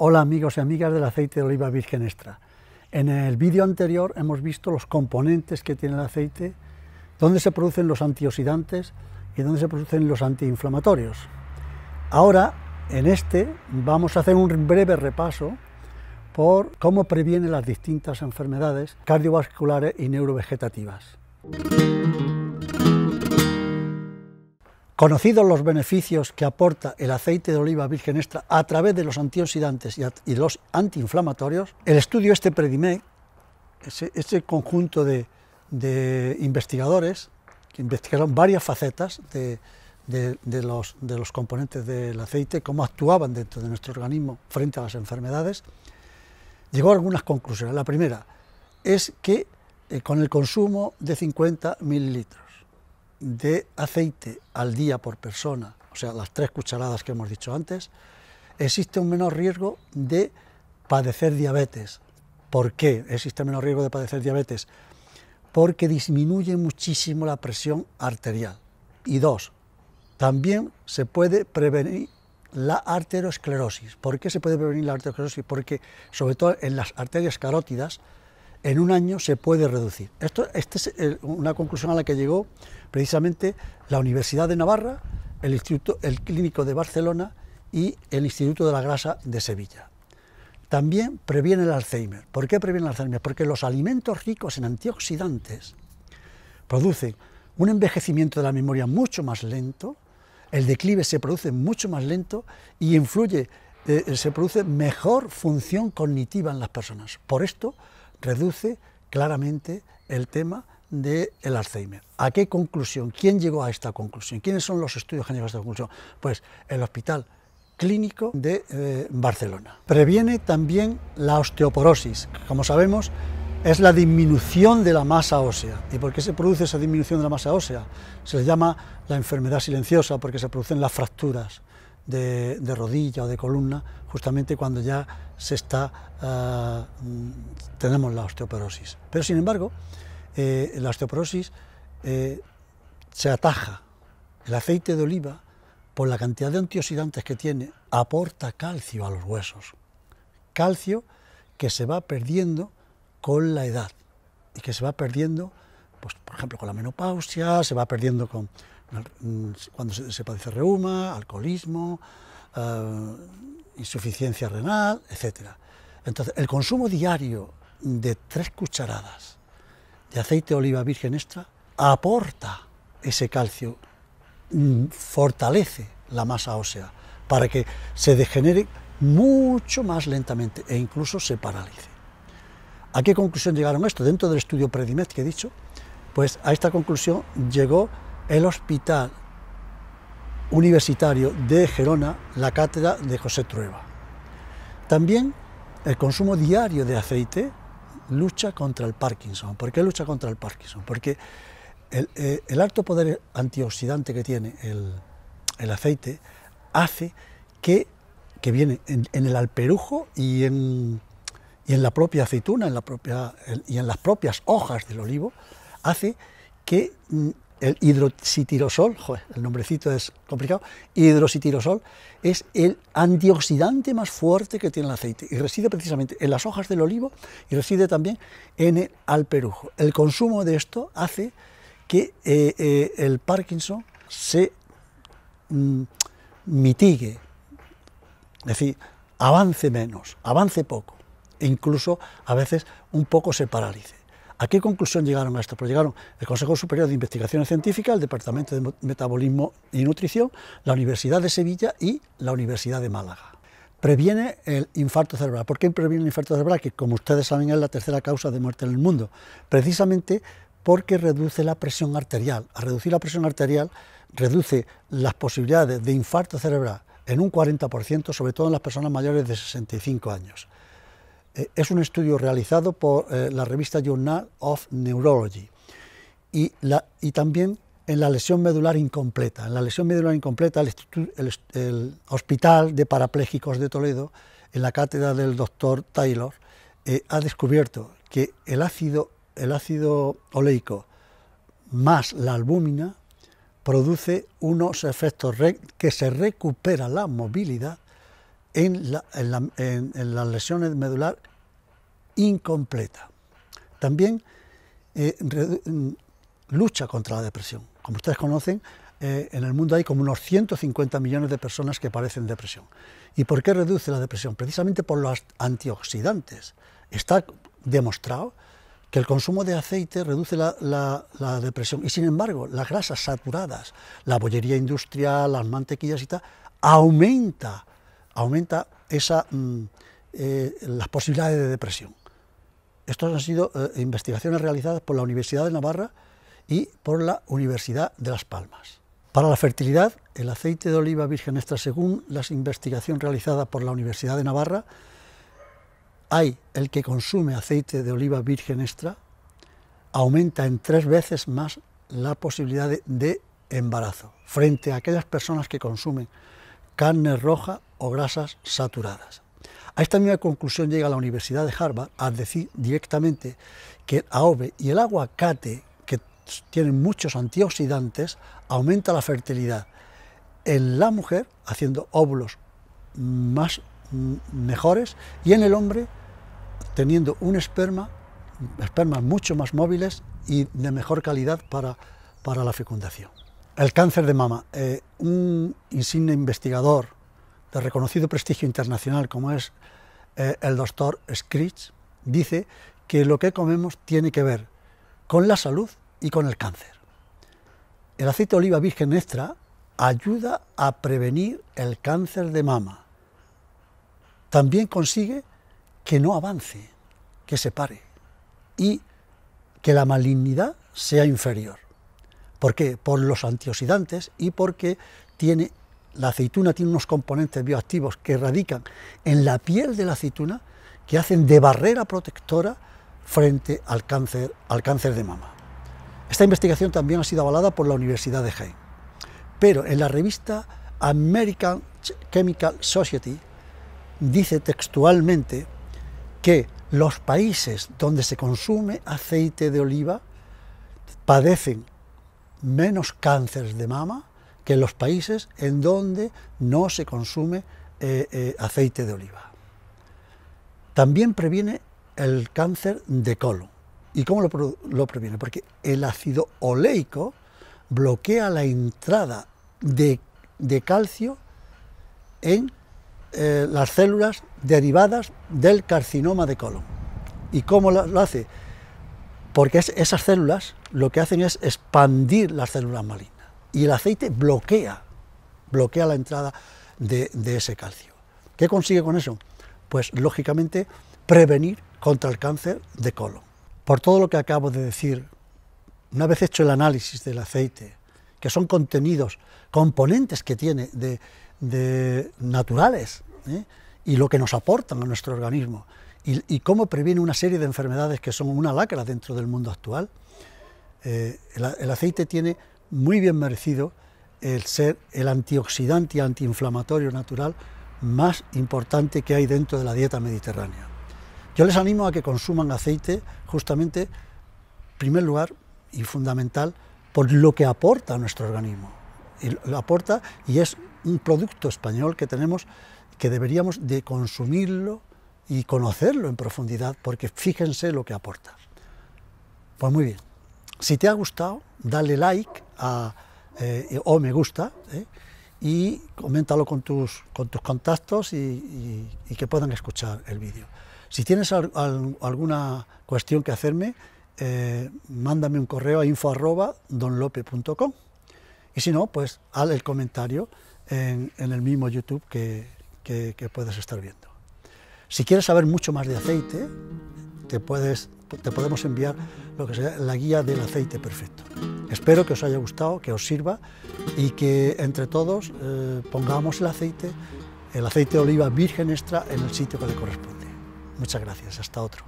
Hola amigos y amigas del aceite de oliva virgen extra. En el vídeo anterior hemos visto los componentes que tiene el aceite, dónde se producen los antioxidantes y dónde se producen los antiinflamatorios. Ahora, en este, vamos a hacer un breve repaso por cómo previene las distintas enfermedades cardiovasculares y neurovegetativas. Conocidos los beneficios que aporta el aceite de oliva virgen extra a través de los antioxidantes y, los antiinflamatorios, el estudio este predime ese, conjunto de, investigadores que investigaron varias facetas de, los, componentes del aceite, cómo actuaban dentro de nuestro organismo frente a las enfermedades, llegó a algunas conclusiones. La primera es que eh, con el consumo de 50 mililitros de aceite al día por persona, o sea, las tres cucharadas que hemos dicho antes, existe un menor riesgo de padecer diabetes. ¿Por qué existe menor riesgo de padecer diabetes? Porque disminuye muchísimo la presión arterial. Y dos, también se puede prevenir la arteriosclerosis. ¿Por qué se puede prevenir la arteriosclerosis? Porque sobre todo en las arterias carótidas, en un año se puede reducir. esta este es eh, una conclusión a la que llegó precisamente la Universidad de Navarra, el, Instituto, el Clínico de Barcelona y el Instituto de la Grasa de Sevilla. También previene el Alzheimer. ¿Por qué previene el Alzheimer? Porque los alimentos ricos en antioxidantes producen un envejecimiento de la memoria mucho más lento, el declive se produce mucho más lento y influye, eh, se produce mejor función cognitiva en las personas. Por esto, reduce claramente el tema del Alzheimer. ¿A qué conclusión? ¿Quién llegó a esta conclusión? ¿Quiénes son los estudios que han llegado a esta conclusión? Pues el Hospital Clínico de eh, Barcelona. Previene también la osteoporosis. Como sabemos, es la disminución de la masa ósea. ¿Y por qué se produce esa disminución de la masa ósea? Se le llama la enfermedad silenciosa porque se producen las fracturas de, rodilla o de columna, justamente cuando ya se está, ah, tenemos la osteoporosis. Pero sin embargo, eh, la osteoporosis eh, se ataja. El aceite de oliva, por la cantidad de antioxidantes que tiene, aporta calcio a los huesos. Calcio que se va perdiendo con la edad y que se va perdiendo, pues, por ejemplo, con la menopausia, se va perdiendo con, Mm, cuando se, padece reuma, alcoholismo, eh, insuficiencia renal, etc. Entonces, el consumo diario de tres cucharadas de aceite de oliva virgen extra aporta ese calcio, mm, fortalece la masa ósea para que se degenere mucho más lentamente e incluso se paralice. ¿A qué conclusión llegaron esto? Dentro del estudio Predimet que he dicho, pues a esta conclusión llegó el Hospital Universitario de Gerona la cátedra de José Trueba. También el consumo diario de aceite lucha contra el Parkinson. ¿Por qué lucha contra el Parkinson? Porque el, eh, alto poder antioxidante que tiene el, aceite hace que, que viene en, el alperujo y en, y en la propia aceituna en la propia, y en las propias hojas del olivo, hace que mm, el hidroxitirosol, el nombrecito es complicado, hidroxitirosol es el antioxidante más fuerte que tiene el aceite y reside precisamente en las hojas del olivo y reside también en el alperujo. El consumo de esto hace que eh, eh, el Parkinson se mm, mitigue, es decir, avance menos, avance poco e incluso a veces un poco se paralice. ¿A qué conclusión llegaron a esto? Pues llegaron el Consejo Superior de Investigaciones Científicas, el Departamento de Metabolismo y Nutrición, la Universidad de Sevilla y la Universidad de Málaga. Previene el infarto cerebral. ¿Por qué previene el infarto cerebral? Que como ustedes saben es la tercera causa de muerte en el mundo. Precisamente porque reduce la presión arterial. A reducir la presión arterial, reduce las posibilidades de infarto cerebral en un 40%, sobre todo en las personas mayores de 65 años. Eh, es un estudio realizado por eh, la revista Journal of Neurology y, también en la lesión medular incompleta. En la lesión medular incompleta, el, Hospital de Parapléjicos de Toledo, en la cátedra del doctor Taylor, eh, ha descubierto que el ácido, el ácido oleico más la albúmina produce unos efectos que se recupera la movilidad en, las lesiones medular incompleta. También eh, mm, lucha contra la depresión. Como ustedes conocen, eh, en el mundo hay como unos 150 millones de personas que padecen depresión. ¿Y por qué reduce la depresión? Precisamente por los antioxidantes. Está demostrado que el consumo de aceite reduce la, la depresión y sin embargo las grasas saturadas, la bollería industrial, las mantequillas y tal, aumenta aumenta esa, mm, eh, las posibilidades de depresión. Estas han sido eh, investigaciones realizadas por la Universidad de Navarra y por la Universidad de Las Palmas. Para la fertilidad, el aceite de oliva virgen extra, según las investigaciones realizadas por la Universidad de Navarra, hay el que consume aceite de oliva virgen extra, aumenta en tres veces más la posibilidad de embarazo frente a aquellas personas que consumen carne roja o grasas saturadas. A esta misma conclusión llega la Universidad de Harvard a decir directamente que el AOVE y el aguacate, que tienen muchos antioxidantes, aumenta la fertilidad en la mujer, haciendo óvulos más mm, mejores, y en el hombre, teniendo un esperma, espermas mucho más móviles y de mejor calidad para, la fecundación. El cáncer de mama. Eh, un insigne investigador de reconocido prestigio internacional como es eh, el doctor Scritch, dice que lo que comemos tiene que ver con la salud y con el cáncer. El aceite de oliva virgen extra ayuda a prevenir el cáncer de mama. También consigue que no avance, que se pare y que la malignidad sea inferior. ¿Por qué? Por los antioxidantes y porque tiene la aceituna tiene unos componentes bioactivos que radican en la piel de la aceituna que hacen de barrera protectora frente al cáncer, al cáncer de mama. Esta investigación también ha sido avalada por la Universidad de Hain. Pero en la revista American Chemical Society dice textualmente que los países donde se consume aceite de oliva padecen menos cánceres de mama que en los países en donde no se consume eh, eh, aceite de oliva. También previene el cáncer de colon. ¿Y cómo lo, previene? Porque el ácido oleico bloquea la entrada de, calcio en eh, las células derivadas del carcinoma de colon. ¿Y cómo lo, hace? Porque esas células lo que hacen es expandir las células malignas y el aceite bloquea, bloquea la entrada de, ese calcio. ¿Qué consigue con eso? Pues lógicamente prevenir contra el cáncer de colon. Por todo lo que acabo de decir, una vez hecho el análisis del aceite, que son contenidos, componentes que tiene de, naturales ¿eh? y lo que nos aportan a nuestro organismo y, cómo previene una serie de enfermedades que son una lacra dentro del mundo actual, eh, el aceite tiene muy bien merecido el ser el antioxidante y antiinflamatorio natural más importante que hay dentro de la dieta mediterránea. Yo les animo a que consuman aceite justamente, en primer lugar y fundamental, por lo que aporta a nuestro organismo. lo aporta y es un producto español que tenemos que deberíamos de consumirlo y conocerlo en profundidad porque fíjense lo que aporta. Pues muy bien, si te ha gustado, dale like eh, eh, o me gusta ¿eh? y coméntalo con tus, con tus contactos y, que puedan escuchar el vídeo. Si tienes alguna cuestión que hacerme, mándame un correo a info.donlope.com y si no, pues haz el comentario en, el mismo YouTube que, que, puedes estar viendo. Si quieres saber mucho más de aceite, te, te podemos enviar lo que sea la guía del aceite perfecto. Espero que os haya gustado, que os sirva y que entre todos eh, pongamos el aceite, el aceite de oliva virgen extra en el sitio que le corresponde. Muchas gracias, hasta otro.